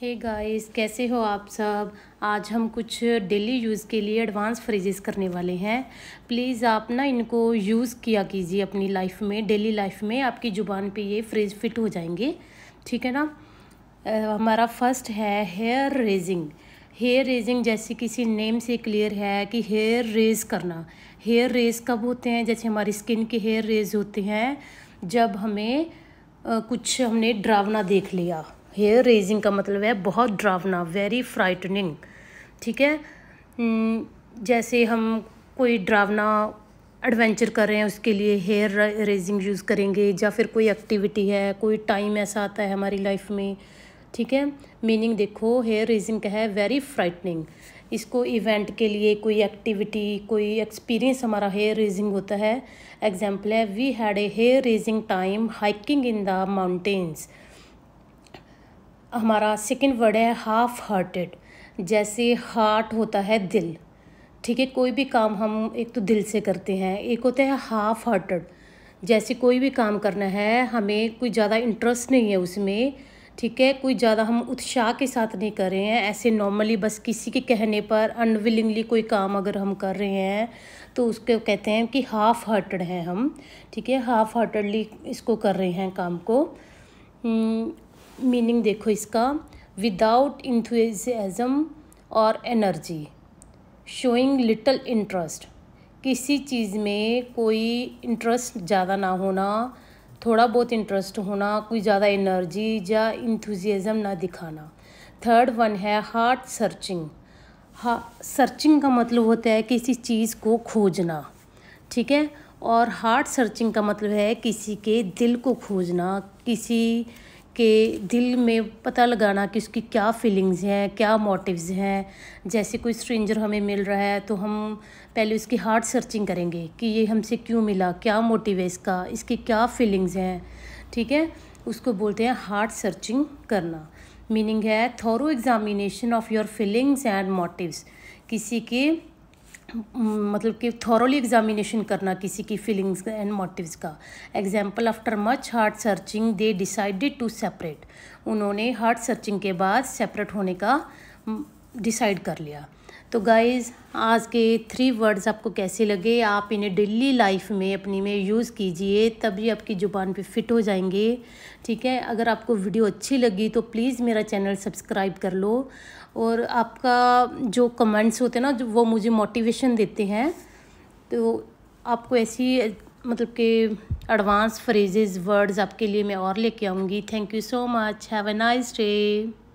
हे hey guys कैसे हो आप सब आज हम कुछ डेली यूज़ के लिए एडवांस फ्रेजेस करने वाले हैं प्लीज़ आप ना इनको यूज़ किया कीजिए अपनी लाइफ में डेली लाइफ में आपकी ज़ुबान पे ये फ्रेज फिट हो जाएंगे ठीक है ना आ, हमारा फर्स्ट है हेयर रेजिंग हेयर रेजिंग जैसे किसी नेम से क्लियर है कि हेयर रेज करना हेयर रेज कब होते हैं जैसे हमारी स्किन के हेयर रेज होते हैं जब हमें आ, कुछ हमने ड्रावना देख लिया हेयर रेजिंग का मतलब है बहुत डरावना वेरी फ्राइटनिंग ठीक है hmm, जैसे हम कोई डरावना एडवेंचर कर रहे हैं उसके लिए हेयर रेजिंग यूज़ करेंगे या फिर कोई एक्टिविटी है कोई टाइम ऐसा आता है हमारी लाइफ में ठीक है मीनिंग देखो हेयर रेजिंग का है वेरी फ्राइटनिंग इसको इवेंट के लिए कोई एक्टिविटी कोई एक्सपीरियंस हमारा हेयर रेजिंग होता है एग्जाम्पल है we had a hair raising time hiking in the mountains हमारा सेकंड वर्ड है हाफ हार्टेड जैसे हार्ट होता है दिल ठीक है कोई भी काम हम एक तो दिल से करते हैं एक होता है हाफ हार्टेड जैसे कोई भी काम करना है हमें कोई ज़्यादा इंटरेस्ट नहीं है उसमें ठीक है कोई ज़्यादा हम उत्साह के साथ नहीं कर रहे हैं ऐसे नॉर्मली बस किसी के कहने पर अनविलिंगली कोई काम अगर हम कर रहे हैं तो उसको कहते हैं कि हाफ़ हार्टेड हैं हम ठीक है हाफ़ हार्टेडली इसको कर रहे हैं काम को हम्म, मीनिंग देखो इसका विदाउट इंथुजम और एनर्जी शोइंग लिटल इंटरेस्ट किसी चीज़ में कोई इंटरेस्ट ज़्यादा ना होना थोड़ा बहुत इंटरेस्ट होना कोई ज़्यादा एनर्जी या इंथुजम ना दिखाना थर्ड वन है हार्ट सर्चिंग हा सर्चिंग का मतलब होता है किसी चीज़ को खोजना ठीक है और हार्ट सर्चिंग का मतलब है किसी के दिल को खोजना किसी के दिल में पता लगाना कि उसकी क्या फीलिंग्स हैं क्या मोटिव्स हैं जैसे कोई स्ट्रेंजर हमें मिल रहा है तो हम पहले उसकी हार्ट सर्चिंग करेंगे कि ये हमसे क्यों मिला क्या मोटिव है इसका इसकी क्या फीलिंग्स हैं ठीक है उसको बोलते हैं हार्ट सर्चिंग करना मीनिंग है thorough examination of your feelings and motives किसी के मतलब कि थॉरली एग्जामिनेशन करना किसी की फीलिंग्स एंड मोटिव्स का example after much heart searching they decided to separate उन्होंने हार्ट सर्चिंग के बाद सेपरेट होने का डिसाइड कर लिया तो गाइज़ आज के थ्री वर्ड्स आपको कैसे लगे आप इन्हें डेली लाइफ में अपनी में यूज़ कीजिए तभी आपकी ज़ुबान पे फिट हो जाएंगे ठीक है अगर आपको वीडियो अच्छी लगी तो प्लीज़ मेरा चैनल सब्सक्राइब कर लो और आपका जो कमेंट्स होते हैं ना वो मुझे मोटिवेशन देते हैं तो आपको ऐसी मतलब के एडवांस फ्रेजेज वर्ड्स आपके लिए मैं और लेके आऊँगी thank you so much have a nice day